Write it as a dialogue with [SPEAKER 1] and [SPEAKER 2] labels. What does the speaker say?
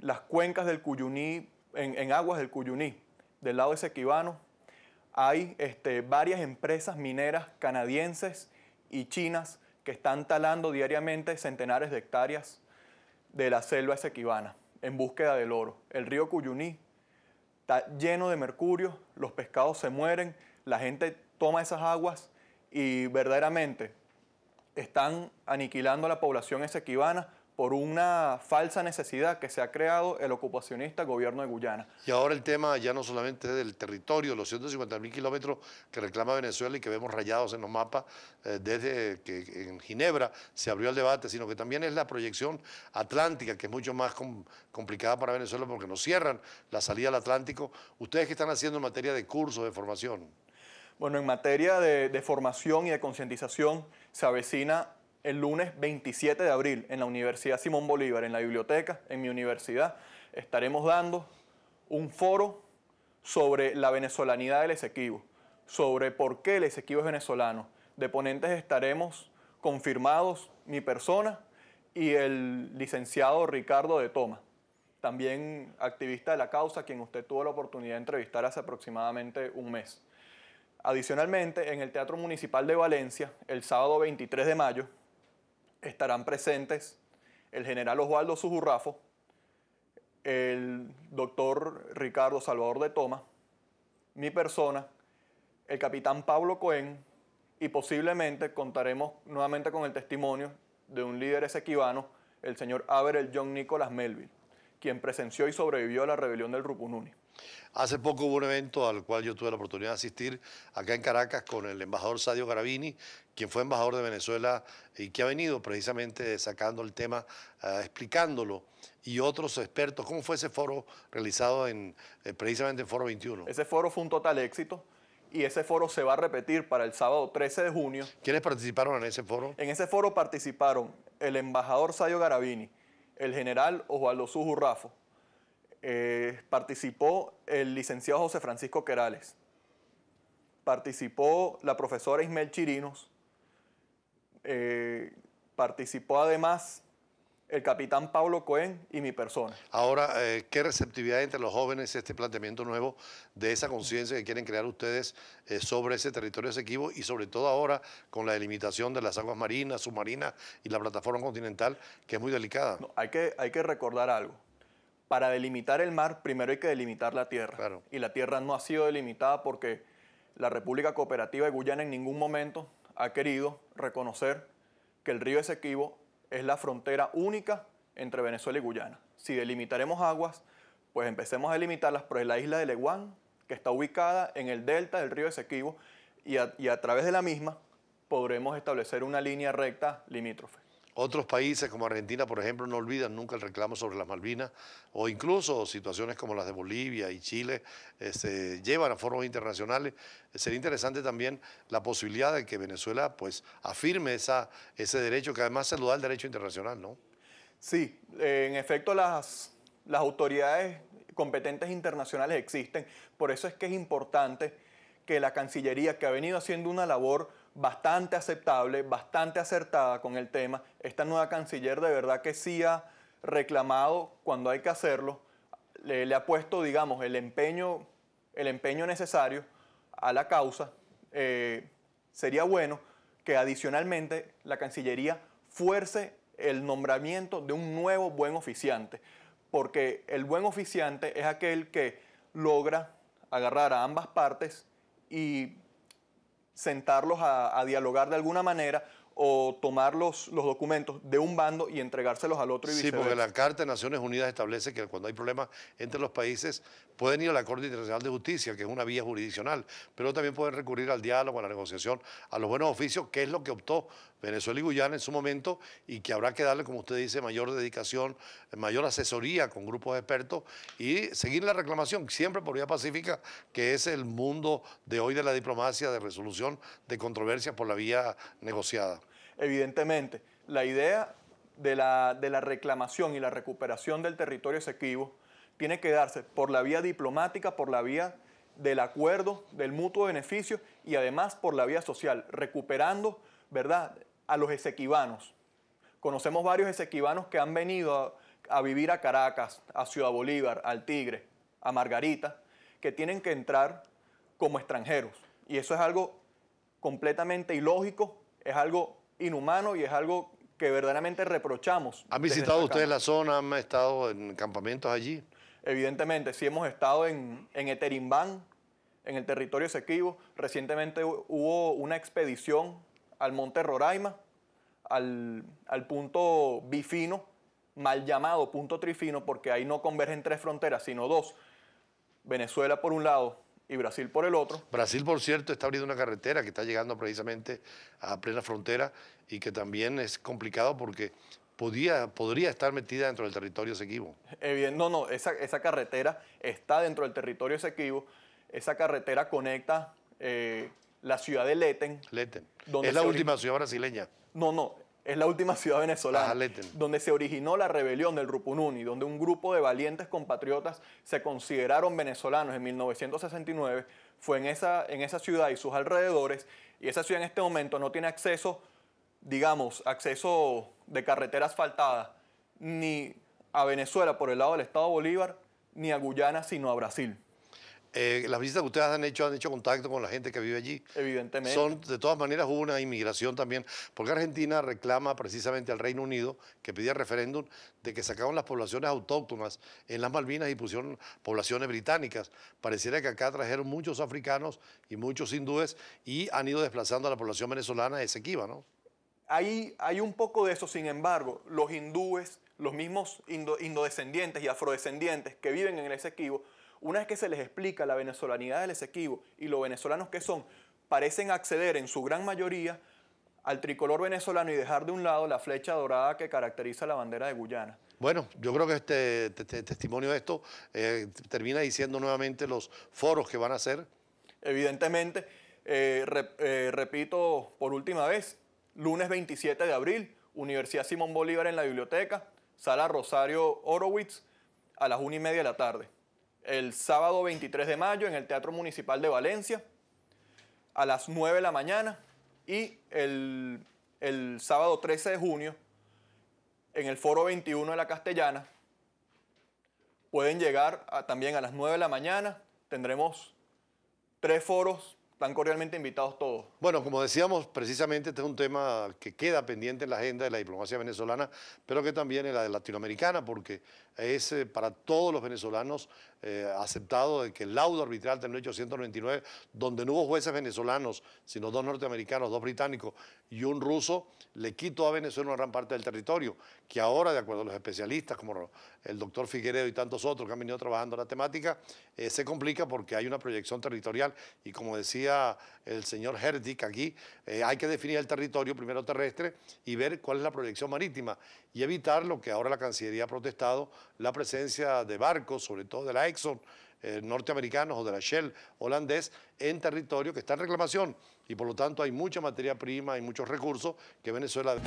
[SPEAKER 1] las cuencas del Cuyuní, en, aguas del Cuyuní, del lado esequibano, hay este, varias empresas mineras canadienses y chinas que están talando diariamente centenares de hectáreas de la selva esequibana en búsqueda del oro. El río Cuyuní está lleno de mercurio, los pescados se mueren, la gente toma esas aguas y verdaderamente están aniquilando a la población esequibana por una falsa necesidad que se ha creado el ocupacionista gobierno de Guyana.
[SPEAKER 2] Y ahora el tema ya no solamente es del territorio, los 150 mil kilómetros que reclama Venezuela y que vemos rayados en los mapas eh, desde que en Ginebra se abrió el debate, sino que también es la proyección atlántica, que es mucho más complicada para Venezuela porque nos cierran la salida al Atlántico. ¿Ustedes qué están haciendo en materia de curso, de formación? Bueno,
[SPEAKER 1] en materia de, de formación y de concientización se avecina el lunes 27 de abril en la Universidad Simón Bolívar, en la biblioteca, en mi universidad, estaremos dando un foro sobre la venezolanidad del Esequibo, sobre por qué el Esequibo es venezolano. De ponentes estaremos confirmados mi persona y el licenciado Ricardo de Toma, también activista de la causa, quien usted tuvo la oportunidad de entrevistar hace aproximadamente un mes. Adicionalmente, en el Teatro Municipal de Valencia, el sábado 23 de mayo, estarán presentes el general Osvaldo Sujurrafo, el doctor Ricardo Salvador de Toma, mi persona, el capitán Pablo Cohen y posiblemente contaremos nuevamente con el testimonio de un líder esequibano, el señor Averell John Nicholas Melville quien presenció y sobrevivió a la rebelión del Rupununi.
[SPEAKER 2] Hace poco hubo un evento al cual yo tuve la oportunidad de asistir acá en Caracas con el embajador Sadio Garavini, quien fue embajador de Venezuela y que ha venido precisamente sacando el tema, eh, explicándolo, y otros expertos. ¿Cómo fue ese foro realizado en, eh, precisamente en Foro 21? Ese foro fue un total éxito y ese foro se
[SPEAKER 1] va a repetir para el sábado 13 de junio. ¿Quiénes participaron en ese foro? En ese foro participaron el embajador Sadio Garavini, el general Osvaldo Sujurrafo. Eh, participó el licenciado José Francisco Querales. Participó la profesora Ismael Chirinos. Eh, participó además el capitán Pablo Cohen y mi persona.
[SPEAKER 2] Ahora, eh, ¿qué receptividad entre los jóvenes este planteamiento nuevo de esa conciencia que quieren crear ustedes eh, sobre ese territorio esequibo y sobre todo ahora con la delimitación de las aguas marinas, submarinas y la plataforma continental, que es muy delicada? hay, que, hay que recordar algo. Para delimitar el mar,
[SPEAKER 1] primero hay que delimitar la tierra. Y la tierra no ha sido delimitada porque la República Cooperativa de Guyana en ningún momento ha querido reconocer que el río Esequibo es la frontera única entre Venezuela y Guyana. Si delimitaremos aguas, pues empecemos a delimitarlas es la isla de Leguán, que está ubicada en el delta del río Esequibo,
[SPEAKER 2] y a través de la misma
[SPEAKER 1] podremos establecer una línea recta limítrofe.
[SPEAKER 2] Otros países como Argentina, por ejemplo, no olvidan nunca el reclamo sobre las Malvinas o incluso situaciones como las de Bolivia y Chile se este, llevan a foros internacionales. Sería interesante también la posibilidad de que Venezuela pues afirme esa, ese derecho que además se lo el derecho internacional, ¿no? Sí, eh, en efecto las, las autoridades
[SPEAKER 1] competentes internacionales existen. Por eso es que es importante que la Cancillería, que ha venido haciendo una labor bastante aceptable, bastante acertada con el tema. Esta nueva canciller de verdad que sí ha reclamado cuando hay que hacerlo, le, ha puesto, digamos, el empeño, el empeño necesario a la causa. Eh, sería bueno que adicionalmente la Cancillería fuerce el nombramiento de un nuevo buen oficiante, porque el buen oficiante es aquel que logra agarrar a ambas partes y sentarlos a, dialogar de alguna manera o tomar los, documentos de un bando
[SPEAKER 2] y entregárselos al otro y Sí, porque la Carta de Naciones Unidas establece que cuando hay problemas entre los países pueden ir a la Corte Internacional de Justicia, que es una vía jurisdiccional, pero también pueden recurrir al diálogo, a la negociación, a los buenos oficios, que es lo que optó Venezuela y Guyana en su momento y que habrá que darle, como usted dice, mayor dedicación, mayor asesoría con grupos de expertos y seguir la reclamación, siempre por vía pacífica, que es el mundo de hoy de la diplomacia, de resolución de controversias por la vía negociada. Evidentemente, la idea
[SPEAKER 1] de la, reclamación y la recuperación del territorio esequivo tiene que darse por la vía diplomática, por la vía del acuerdo, del mutuo beneficio y además por la vía social, recuperando, ¿verdad?, a los esequibanos. Conocemos varios esequibanos que han venido a, a vivir a Caracas, a Ciudad Bolívar, al Tigre, a Margarita, que tienen que entrar como extranjeros. Y eso es algo completamente ilógico, es algo inhumano y es algo que verdaderamente reprochamos. ¿Han visitado ustedes la
[SPEAKER 2] zona? ¿Han estado en campamentos allí? Evidentemente,
[SPEAKER 1] sí hemos estado en, en Eterimbán, en el territorio Esequibo. Recientemente hubo una expedición al Monte Roraima, al punto bifino, mal llamado punto trifino, porque ahí no convergen tres fronteras, sino dos. Venezuela por un lado, y Brasil por el otro.
[SPEAKER 2] Brasil, por cierto, está abriendo una carretera que está llegando precisamente a plena frontera y que también es complicado porque podía, podría estar metida dentro del territorio Esequibo. Eh, no, no, esa, carretera
[SPEAKER 1] está dentro del territorio Esequibo. Esa carretera conecta eh, la ciudad de Leten. Leten. es la última ciudad brasileña. No, no, es la última ciudad venezolana donde se originó la rebelión del Rupununi, donde un grupo de valientes compatriotas se consideraron venezolanos en 1969. Fue en esa, en esa ciudad y sus alrededores, y esa ciudad en este momento no tiene acceso, digamos, acceso de
[SPEAKER 2] carretera asfaltada,
[SPEAKER 1] ni a Venezuela por el lado del Estado Bolívar, ni a
[SPEAKER 2] Guyana, sino a Brasil. Eh, las visitas que ustedes han hecho han hecho contacto con la gente que vive allí. Evidentemente. Son, de todas maneras, hubo una inmigración también, porque Argentina reclama precisamente al Reino Unido, que pedía referéndum, de que sacaron las poblaciones autóctonas en las Malvinas y pusieron poblaciones británicas. Pareciera que acá trajeron muchos africanos y muchos hindúes y han ido desplazando a la población venezolana de esequibo, ¿no? Hay, hay un poco de eso, sin
[SPEAKER 1] embargo, los hindúes, los mismos indo, indodescendientes y afrodescendientes que viven en el Esequibo, una vez que se les explica la venezolanidad del Esequibo y los venezolanos que son, parecen acceder en su gran mayoría al tricolor venezolano y dejar de un lado la flecha dorada que caracteriza la bandera de Guyana.
[SPEAKER 2] Bueno, yo creo que este, testimonio de esto eh, termina diciendo nuevamente los foros que van a hacer. Evidentemente, eh,
[SPEAKER 1] eh, repito por última vez, lunes 27 de abril, Universidad Simón Bolívar en la biblioteca, Sala Rosario Horowitz, a las una y media de la tarde el sábado 23 de mayo en el Teatro Municipal de Valencia a las 9 de la mañana y el, sábado 13 de junio en el Foro 21 de la Castellana. Pueden llegar también a las 9 de la mañana. Tendremos tres foros están cordialmente invitados todos.
[SPEAKER 2] Bueno, como decíamos, precisamente este es un tema que queda pendiente en la agenda de la diplomacia venezolana, pero que también en la de latinoamericana, porque es eh, para todos los venezolanos eh, aceptado de que el laudo arbitral de 1899, donde no hubo jueces venezolanos, sino dos norteamericanos, dos británicos y un ruso, le quitó a Venezuela una gran parte del territorio, que ahora, de acuerdo a los especialistas, como el doctor Figueredo y tantos otros que han venido trabajando la temática, eh, se complica porque hay una proyección territorial y como decía el señor Herdick aquí, eh, hay que definir el territorio primero terrestre y ver cuál es la proyección marítima y evitar lo que ahora la Cancillería ha protestado, la presencia de barcos, sobre todo de la Exxon, eh, norteamericanos o de la Shell holandés en territorio que está en reclamación y por lo tanto hay mucha materia prima, y muchos recursos que Venezuela...